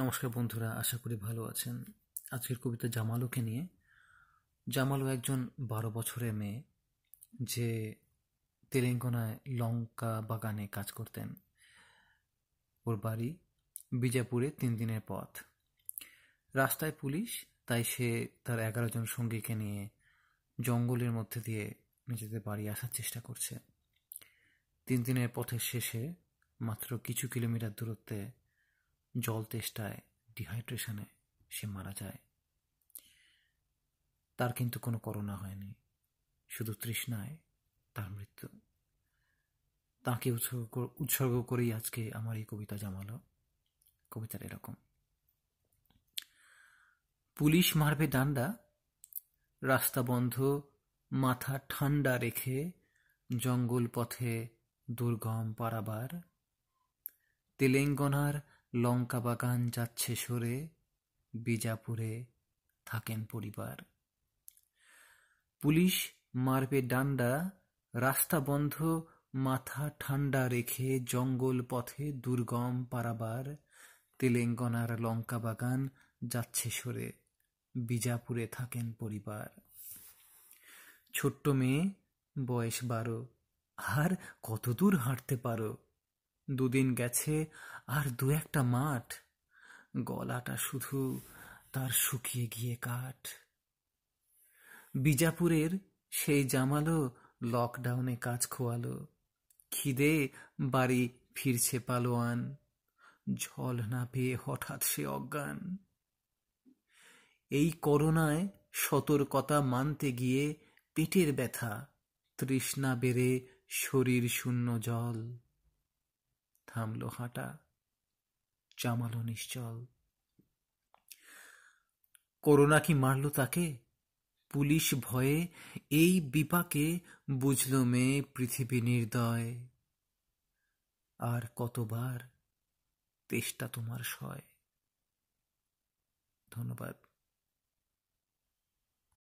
নমস্কার বন্ধুরা আশা করি ভালো আছেন আজকের কবিতা জামালুকে নিয়ে জামালু একজন বারো বছরের মেয়ে যে তেলেঙ্গানায় লঙ্কা বাগানে কাজ করতেন ওর বাড়ি বিজাপুরে তিন দিনের পথ রাস্তায় পুলিশ তাই সে তার এগারো জন সঙ্গীকে নিয়ে জঙ্গলের মধ্যে দিয়ে নিজেদের বাড়ি আসার চেষ্টা করছে তিন দিনের পথের শেষে মাত্র কিছু কিলোমিটার দূরত্বে জল তেষ্টায় ডিহাইড্রেশনে সে মারা যায় তার কিন্তু কোনো করোনা হয়নি শুধু তৃষ্ণায় তার মৃত্যু তাকে উৎসর্গ উৎসর্গ করেই আজকে আমার এই কবিতা জমালো কবিতার এরকম পুলিশ মারবে ডান্ডা রাস্তা বন্ধ মাথা ঠান্ডা রেখে জঙ্গল পথে দুর্গম পারাবার তেলেঙ্গানার লঙ্কাবাগান যাচ্ছে সরে বিজাপুরে থাকেন পরিবার পুলিশ মারবে ডান্ডা রাস্তা বন্ধ মাথা ঠান্ডা রেখে জঙ্গল পথে দুর্গম পারাবার তেলেঙ্গানার লঙ্কাবাগান যাচ্ছে সরে বিজাপুরে থাকেন পরিবার ছোট্ট মেয়ে বয়স বারো আর কতদূর হাঁটতে পারো দুদিন গেছে আর দু-একটা মাঠ গলাটা শুধু তার শুকিয়ে গিয়ে কাঠ বিজাপুরের সেই জামালো লকডাউনে কাজ খোয়ালো খিদে বাড়ি ফিরছে পালোয়ান জল না পেয়ে হঠাৎ সে অজ্ঞান এই করোনায় সতর্কতা মানতে গিয়ে পেটের ব্যথা তৃষ্ণা বেড়ে শরীর শূন্য জল থামল হাঁটা চামালো নিশ্চল করোনা কি মারল তাকে পুলিশ ভয়ে এই বিপাকে বুঝল মেয়ে পৃথিবী নির্দয় আর কতবার তেষ্টা তোমার সয় ধন্যবাদ